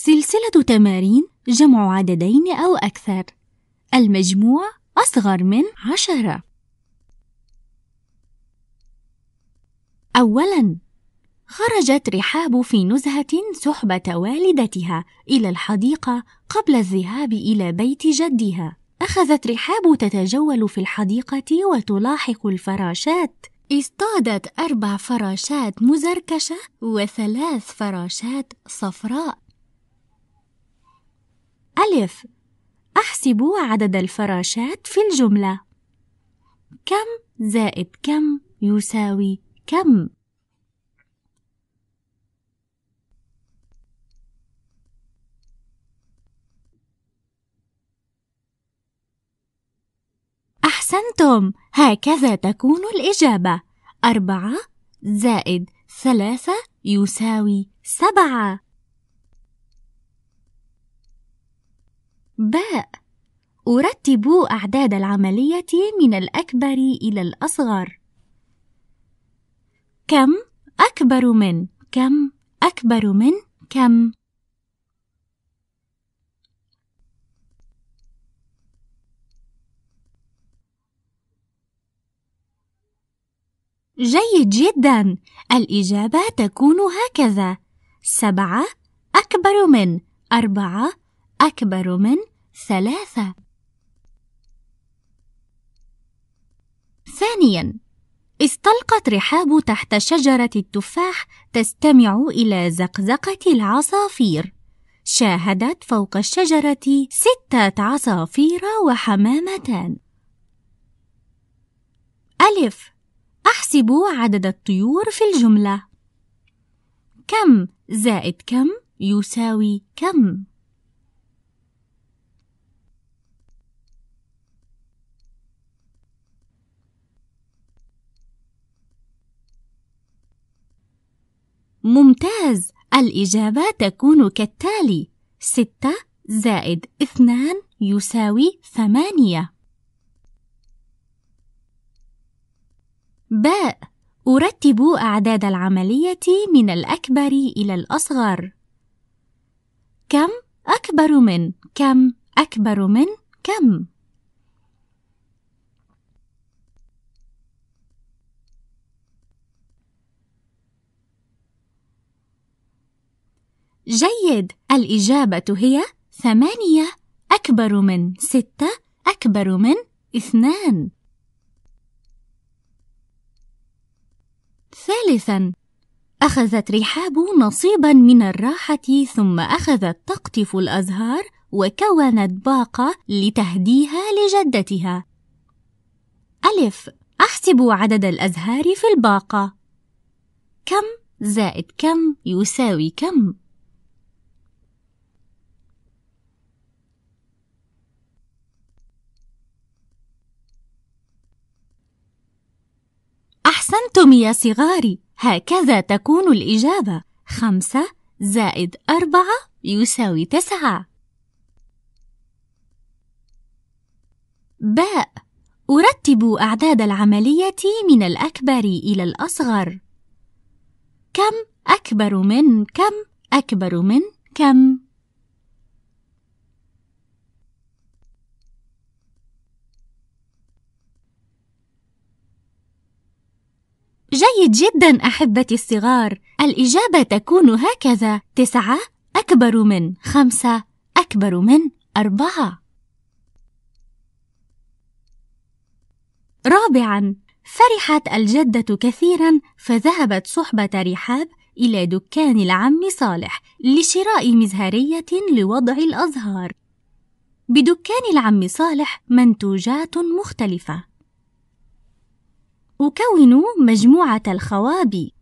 سلسلة تمارين جمع عددين أو أكثر المجموع أصغر من عشرة أولاً خرجت رحاب في نزهة سحبة والدتها إلى الحديقة قبل الذهاب إلى بيت جدها أخذت رحاب تتجول في الحديقة وتلاحق الفراشات اصطادت أربع فراشات مزركشة وثلاث فراشات صفراء ألف أحسب عدد الفراشات في الجملة كم زائد كم يساوي كم أحسنتم هكذا تكون الإجابة أربعة زائد ثلاثة يساوي سبعة باء أرتب أعداد العملية من الأكبر إلى الأصغر كم أكبر من كم أكبر من كم جيد جدا الإجابة تكون هكذا سبعة أكبر من أربعة أكبر من ثلاثة ثانياً استلقت رحاب تحت شجرة التفاح تستمع إلى زقزقة العصافير شاهدت فوق الشجرة ستة عصافير وحمامتان ألف أحسب عدد الطيور في الجملة كم زائد كم يساوي كم ممتاز الإجابة تكون كالتالي ستة زائد اثنان يساوي ثمانية باء أرتب أعداد العملية من الأكبر إلى الأصغر كم أكبر من كم أكبر من كم جيد الإجابة هي ثمانية أكبر من ستة أكبر من اثنان ثالثاً أخذت رحاب نصيبا من الراحة ثم أخذت تقطف الأزهار وكونت باقة لتهديها لجدتها ألف أحسب عدد الأزهار في الباقة كم زائد كم يساوي كم؟ أحسنتم يا صغاري هكذا تكون الإجابة خمسة زائد أربعة يساوي تسعة باء أرتب أعداد العملية من الأكبر إلى الأصغر كم أكبر من كم أكبر من كم جيد جدا أحبتي الصغار الإجابة تكون هكذا تسعة أكبر من خمسة أكبر من أربعة رابعا فرحت الجدة كثيرا فذهبت صحبة رحاب إلى دكان العم صالح لشراء مزهرية لوضع الأزهار. بدكان العم صالح منتوجات مختلفة، أكون مجموعة الخوابي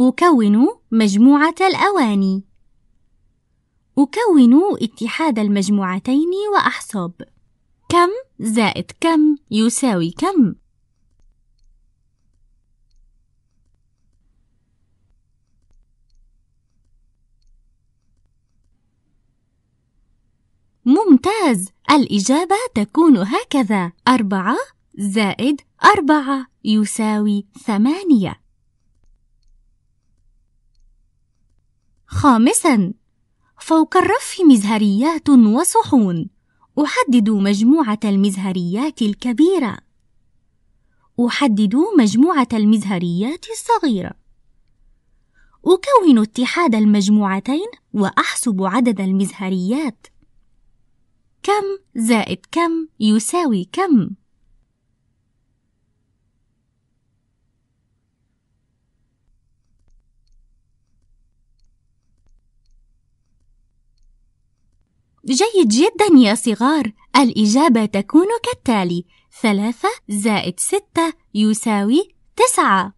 أكون مجموعة الأواني أكون اتحاد المجموعتين وأحسب كم زائد كم يساوي كم ممتاز الإجابة تكون هكذا أربعة زائد أربعة يساوي ثمانية خامساً فوق الرف مزهريات وصحون أحدد مجموعة المزهريات الكبيرة أحدد مجموعة المزهريات الصغيرة أكون اتحاد المجموعتين وأحسب عدد المزهريات كم زائد كم يساوي كم جيد جدا يا صغار الإجابة تكون كالتالي ثلاثة زائد ستة يساوي تسعة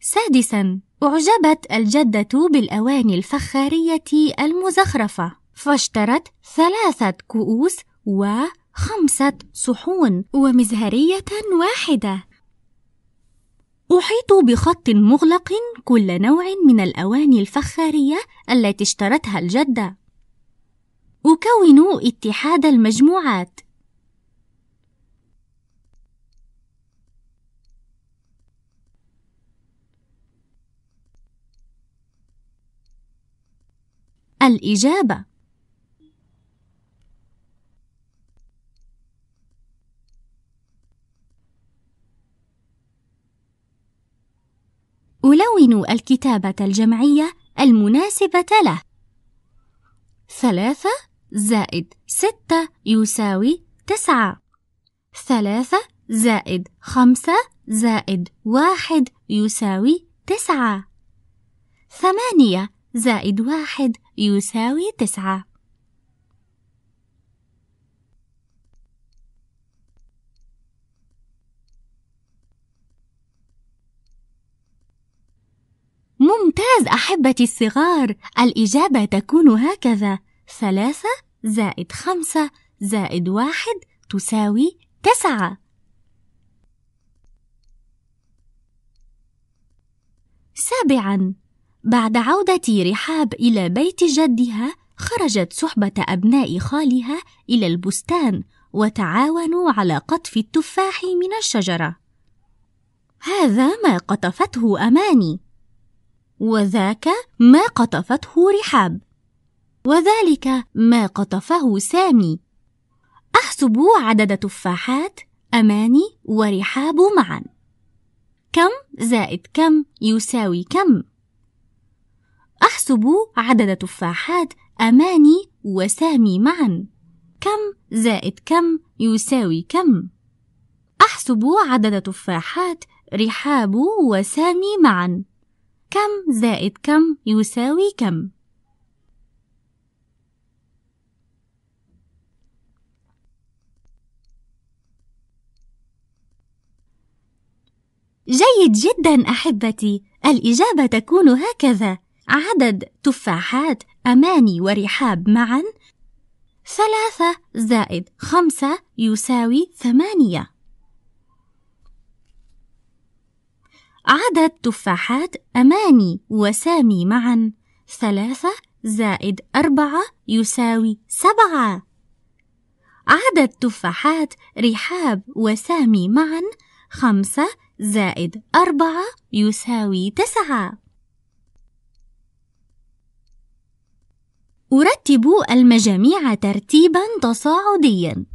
سادسا أعجبت الجدة بالأواني الفخارية المزخرفة فاشترت ثلاثة كؤوس وخمسة صحون ومزهرية واحدة أحيط بخط مغلق كل نوع من الأواني الفخارية التي اشترتها الجدة. أكون اتحاد المجموعات. الإجابة ألون الكتابة الجمعية المناسبة له ثلاثة زائد ستة يساوي تسعة ثلاثة زائد خمسة زائد واحد يساوي تسعة ثمانية زائد واحد يساوي تسعة ممتاز أحبتي الصغار الإجابة تكون هكذا ثلاثة زائد خمسة زائد واحد تساوي تسعة سابعا بعد عودة رحاب إلى بيت جدها خرجت صحبة أبناء خالها إلى البستان وتعاونوا على قطف التفاح من الشجرة هذا ما قطفته أماني وذاك ما قطفته رحاب وذلك ما قطفه سامي احسب عدد تفاحات اماني ورحاب معا كم زائد كم يساوي كم احسب عدد تفاحات اماني وسامي معا كم زائد كم يساوي كم احسب عدد تفاحات رحاب وسامي معا كم زائد كم يساوي كم جيد جدا احبتي الاجابه تكون هكذا عدد تفاحات اماني ورحاب معا ثلاثه زائد خمسه يساوي ثمانيه عدد تفاحات أماني وسامي معا ثلاثة زائد أربعة يساوي سبعة عدد تفاحات رحاب وسامي معا خمسة زائد أربعة يساوي تسعة أرتب المجاميع ترتيبا تصاعديا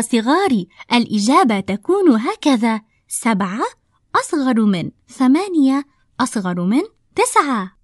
صغاري الإجابة تكون هكذا سبعة أصغر من ثمانية أصغر من تسعة